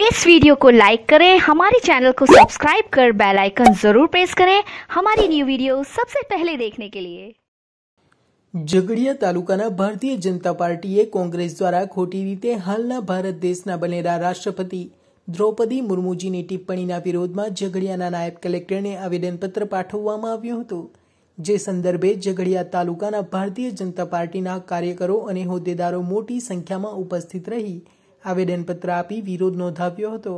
इस वीडियो को लाइक करें हमारे चैनल को सब्सक्राइब कर बेल आइकन ज़रूर प्रेस करें हमारी न्यू वीडियो सबसे पहले देखने के लिए ઝઘડિયા તાલુકાના ભારતીય જનતા પાર્ટીએ કોંગ્રેસ દ્વારા ખોટી રીતે હાલના ભારત દેશના બનેલા રાષ્ટ્રપતિ દ્રૌપદી મુર્મુજીની ટિપ્પણીના વિરોધમાં ઝઘડિયાના નાયબ કલેક્ટરને આવેદનપત્ર પાઠવવામાં આવ્યું હતું જે સંદર્ભે ઝઘડિયા તાલુકાના ભારતીય જનતા પાર્ટીના કાર્યકરો અને હોદ્દેદારો મોટી સંખ્યામાં ઉપસ્થિત રહી આવેદનપત્ર આપી વિરોધ નોંધાવ્યો હતો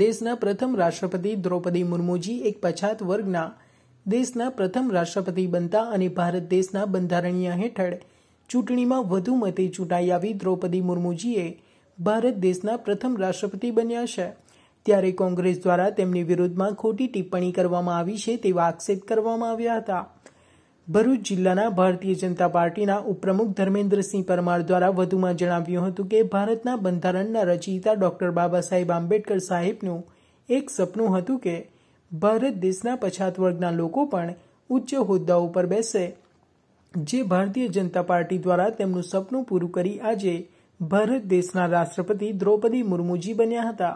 દેશના પ્રથમ રાષ્ટ્રપતિ દ્રૌપદી મુર્મુજી એક પછાત વર્ગના દેશના પ્રથમ રાષ્ટ્રપતિ બનતા અને ભારત દેશના બંધારણીય હેઠળ ચૂંટણીમાં વધુ મતે ચૂંટાઈ આવી દ્રૌપદી મુર્મુજીએ ભારત દેશના પ્રથમ રાષ્ટ્રપતિ બન્યા છે ત્યારે કોંગ્રેસ દ્વારા તેમની વિરુદ્ધમાં ખોટી ટિપ્પણી કરવામાં આવી છે તેવા આક્ષેપ કરવામાં આવ્યા હતા ભરૂચ જિલ્લાના ભારતીય જનતા પાર્ટીના ઉપપ્રમુખ ધર્મેન્દ્રસિંહ પરમાર દ્વારા વધુમાં જણાવ્યું હતું કે ભારતના બંધારણના રચયિતા ડોક્ટર બાબા સાહેબ આંબેડકર સાહેબનું એક સપનું હતું કે ભારત દેશના પછાત વર્ગના લોકો પણ ઉચ્ચ હોદ્દા ઉપર બેસે જે ભારતીય જનતા પાર્ટી દ્વારા તેમનું સપનું પૂરું કરી આજે ભારત દેશના રાષ્ટ્રપતિ દ્રૌપદી મુર્મુજી બન્યા હતા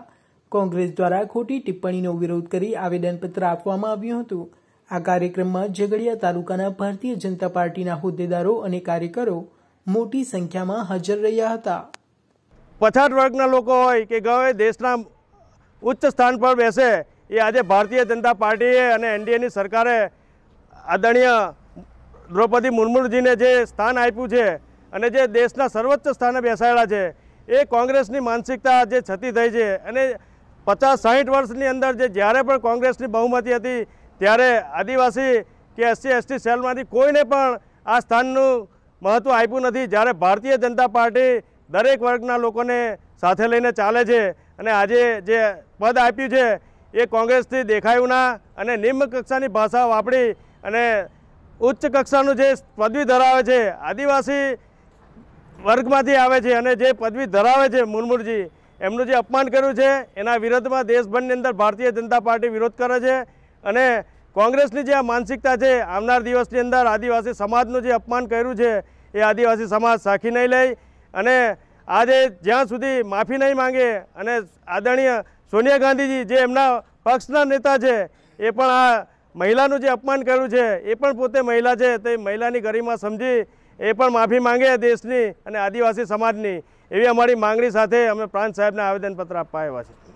કોંગ્રેસ દ્વારા ખોટી ટિપ્પણીનો વિરોધ કરી આવેદનપત્ર આપવામાં આવ્યું હતું આ કાર્યક્રમમાં ઝઘડિયા તાલુકાના ભારતીય જનતા પાર્ટીના હોદ્દેદારો અને કાર્યકરો મોટી સંખ્યામાં હાજર રહ્યા હતા પછાત વર્ગના લોકો હોય કે ગવે દેશના ઉચ્ચ સ્થાન પર બેસે એ આજે ભારતીય જનતા પાર્ટીએ અને એનડીએની સરકારે આદરણીય દ્રૌપદી મુર્મુજીને જે સ્થાન આપ્યું છે અને જે દેશના સર્વોચ્ચ સ્થાને બેસાયેલા છે એ કોંગ્રેસની માનસિકતા જે છતી થઈ છે અને પચાસ સાહીઠ વર્ષની અંદર જે જ્યારે પણ કોંગ્રેસની બહુમતી હતી ત્યારે આદિવાસી કે એસસી એસટી સેલમાંથી કોઈને પણ આ સ્થાનનું મહત્ત્વ આપ્યું નથી જ્યારે ભારતીય જનતા પાર્ટી દરેક વર્ગના લોકોને સાથે લઈને ચાલે છે અને આજે જે પદ આપ્યું છે એ કોંગ્રેસથી દેખાયું ના અને નિમ્ન કક્ષાની ભાષા વાપરી અને ઉચ્ચ કક્ષાનું જે પદવી ધરાવે છે આદિવાસી વર્ગમાંથી આવે છે અને જે પદવી ધરાવે છે મુર્મુરજી એમનું જે અપમાન કર્યું છે એના વિરોધમાં દેશભરની અંદર ભારતીય જનતા પાર્ટી વિરોધ કરે છે અને કોંગ્રેસની જે આ માનસિકતા છે આવનાર દિવસની અંદર આદિવાસી સમાજનું જે અપમાન કર્યું છે એ આદિવાસી સમાજ સાખી નહીં લે અને આજે જ્યાં સુધી માફી નહીં માંગે અને આદરણીય સોનિયા ગાંધીજી જે એમના પક્ષના નેતા છે એ પણ આ મહિલાનું જે અપમાન કર્યું છે એ પણ પોતે મહિલા છે તે મહિલાની ગરિમા સમજી એ પણ માફી માંગે દેશની અને આદિવાસી સમાજની એવી અમારી માંગણી સાથે અમે પ્રાંત સાહેબને આવેદનપત્ર આપવા આવ્યા છીએ